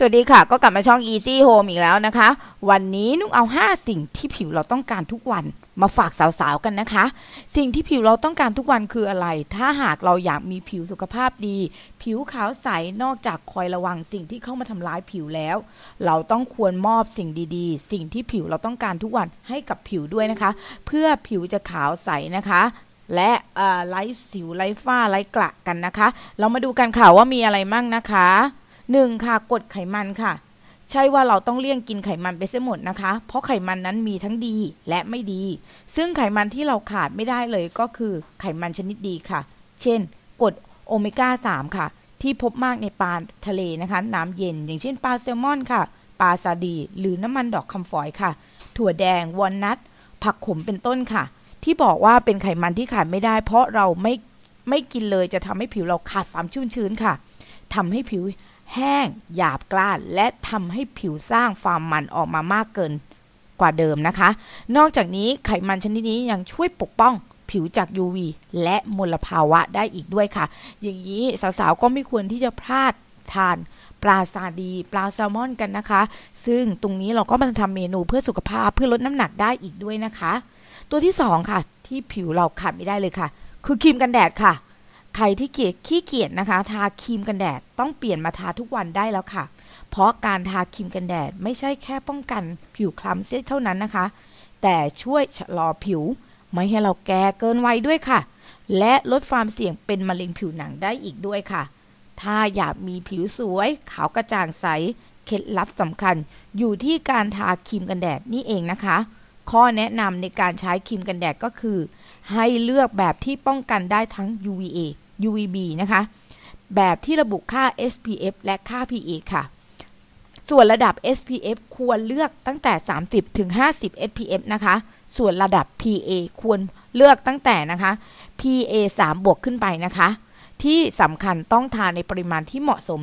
สวัสดีค่ะ ก็กลับมาช่อง Easy Home อีกแล้วนะคะ วันนี้นุ๊กเอา 5 สิ่งที่ผิวเราต้องการทุกวันมาฝากสาวๆ กันนะคะ สิ่งที่ผิวเราต้องการทุกวันคืออะไร ถ้าหากเราอยากมีผิวสุขภาพดี ผิวขาวใสนอกจากคอยระวัง สิ่งที่เข้ามาทำร้ายผิวแล้ว เราต้องควรมอบสิ่งดีๆ สิ่งที่ผิวเราต้องการทุกวันให้กับผิวด้วยนะคะ เพื่อผิวจะขาวใสนะคะ และไร้สิวไร้ฝ้าไร้กระกันนะคะ เรามาดูกันค่ะว่ามีอะไรมั่งนะคะ 1. ค่ะกดไขมันค่ะ ใช่ว่าเราต้องเลี่ยงกินไขมันไปเสียหมดนะคะ เพราะไขมันนั้นมีทั้งดีและไม่ดี ซึ่งไขมันที่เราขาดไม่ได้เลยก็คือไขมันชนิดดีค่ะ เช่น กดโอเมก้า3ค่ะที่พบมากในปลาทะเลนะคะ น้ำเย็น อย่างเช่นปลาแซลมอนค่ะ ปลาซาดี หรือน้ำมันดอกคำฝอยค่ะ ถั่วแดง วอลนัทผักขมเป็นต้นค่ะที่บอกว่าเป็นไขมันที่ขาดไม่ได้ เพราะเราไม่ไม่กินเลยจะทำให้ผิวเราขาดความชุ่มชื้นค่ะทำให้ผิวแห้งหยาบกล้านและทำให้ผิวสร้างความมันออกมามากเกินกว่าเดิมนะคะ นอกจากนี้ไขมันชนิดนี้ยังช่วยปกป้อง ผิวจาก UV และมลภาวะได้อีกด้วยค่ะ อย่างนี้สาวๆก็ไม่ควรที่จะพลาดทานปลาซาดีปลาแซลมอนกันนะคะ ซึ่งตรงนี้เราก็มาทำเมนูเพื่อสุขภาพเพื่อลดน้ำหนักได้อีกด้วยนะคะ ตัวที่ 2ค่ะที่ผิวเราขาดไม่ได้เลยค่ะ คือครีมกันแดดค่ะใครที่เกียขี้เกียจนะคะทาครีมกันแดด ต้องเปลี่ยนมาทาทุกวันได้แล้วค่ะ เพราะการทาครีมกันแดดไม่ใช่แค่ป้องกันผิวคล้ำเสียเท่านั้นนะคะ แต่ช่วยชะลอผิวไม่ให้เราแก่เกินวัยด้วยค่ะ และลดความเสี่ยงเป็นมะเร็งผิวหนังได้อีกด้วยค่ะ ถ้าอยากมีผิวสวยขาวกระจ่างใสเคล็ดลับสำคัญอยู่ที่การทาครีมกันแดดนี่เองนะคะ ข้อแนะนำในการใช้ครีมกันแดดก็คือ ให้เลือกแบบที่ป้องกันได้ทั้ง UVA UVB นะคะแบบที่ระบุค่า SPF และค่า PE ค่ะ ส่วนระดับ SPF ควรเลือกตั้งแต่30 ถึง 50 SPF นะคะส่วนระดับ PA ควรเลือกตั้งแต่นะคะ PA 3บวกขึ้นไปนะคะ ที่สำคัญต้องทานในปริมาณที่เหมาะสม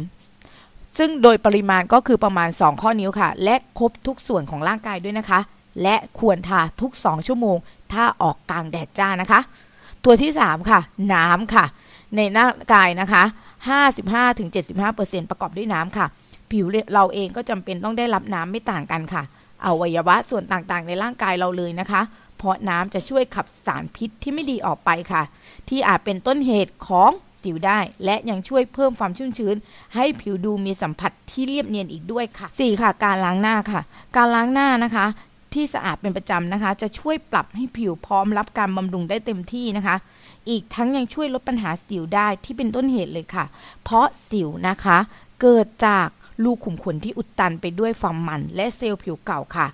ซึ่งโดยปริมาณก็คือประมาณ 2 ข้อนิ้วค่ะ และครบทุกส่วนของร่างกายด้วยนะคะและควรทาทุก 2 ชั่วโมง ถ้าออกกลางแดดจ้านะคะ ตัวที่ 3 ค่ะ น้ำค่ะในหน้ากายนะคะ 55-75%ประกอบด้วยน้ำค่ะ ผิวเราเองก็จำเป็นต้องได้รับน้ำไม่ต่างกันค่ะอวัยวะส่วนต่างๆ ในร่างกายเราเลยนะคะ เพราะน้ำจะช่วยขับสารพิษที่ไม่ดีออกไปค่ะ ที่อาจเป็นต้นเหตุของสิวได้ และยังช่วยเพิ่มความชุ่มชื้น ให้ผิวดูมีสัมผัสที่เรียบเนียน อีกด้วยค่ะ 4. ค่ะ การล้างหน้าค่ะ การล้างหน้านะคะ ที่สะอาดเป็นประจำนะคะ จะช่วยปรับให้ผิวพร้อมรับการบำรุงได้เต็มที่นะคะอีกทั้งยังช่วยลดปัญหาสิวได้ที่เป็นต้นเหตุเลยค่ะ เพราะสิวนะคะ เกิดจากลูกขุมขนที่อุดตันไปด้วยฟอามมันและเซลล์ผิวเก่าค่ะ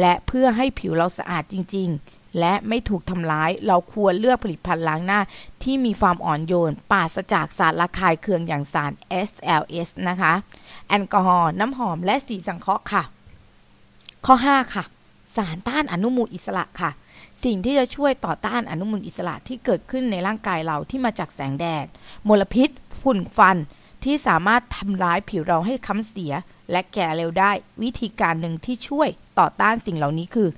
และเพื่อให้ผิวเราสะอาดจริงๆ และไม่ถูกทำร้ายเราควรเลือกผลิตภัณฑ์ล้างหน้าที่มีความอ่อนโยนปราศจากสารละคายเคืองอย่างสาร SLS นะคะแอลกอฮอล์น้ำหอมและสีสังเคราะห์ค่ะ ข้อ5ค่ะสารต้านอนุมูลอิสระค่ะ สิ่งที่จะช่วยต่อต้านอนุมูลอิสระที่เกิดขึ้นในร่างกายเราที่มาจากแสงแดดมลพิษ ฝุ่นฟันที่สามารถทำร้ายผิวเราให้ค้ำเสียและแก่เร็วได้วิธีการหนึ่งที่ช่วยต่อต้านสิ่งเหล่านี้คือ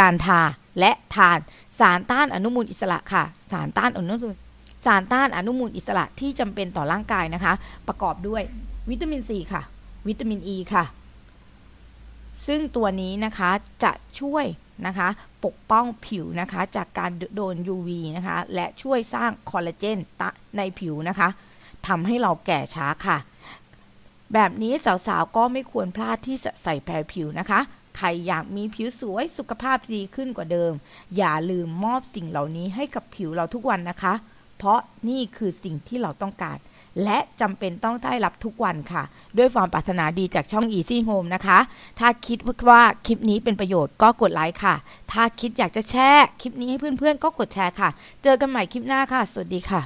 การทาและทานสารต้านอนุมูลอิสระค่ะ สารต้านอนุมูลสารต้านอนุมูลอิสระที่จำเป็นต่อร่างกายนะคะ ประกอบด้วยวิตามินซีค่ะ วิตามินอ e ีค่ะซึ่งตัวนี้นะคะจะช่วยนะคะ ปกป้องผิวนะคะจากการโดน UV นะคะ และช่วยสร้างคอลลาเจนในผิวนะคะทำให้เราแก่ช้าค่ะ แบบนี้สาวๆ ก็ไม่ควรพลาดที่จะใส่แผ่ผิวนะคะ ใครอยากมีผิวสวยสุขภาพดีขึ้นกว่าเดิม อย่าลืมมอบสิ่งเหล่านี้ให้กับผิวเราทุกวันนะคะ เพราะนี่คือสิ่งที่เราต้องการและจำเป็นต้องได้รับทุกวันค่ะ ด้วยความปรารถนาดีจากช่อง Easy Home นะคะ ถ้าคิดว่าคลิปนี้เป็นประโยชน์ก็กดไลค์ค่ะ ถ้าคิดอยากจะแชร์คลิปนี้ให้เพื่อนๆ ก็กดแชร์ค่ะ เจอกันใหม่คลิปหน้าค่ะ สวัสดีค่ะ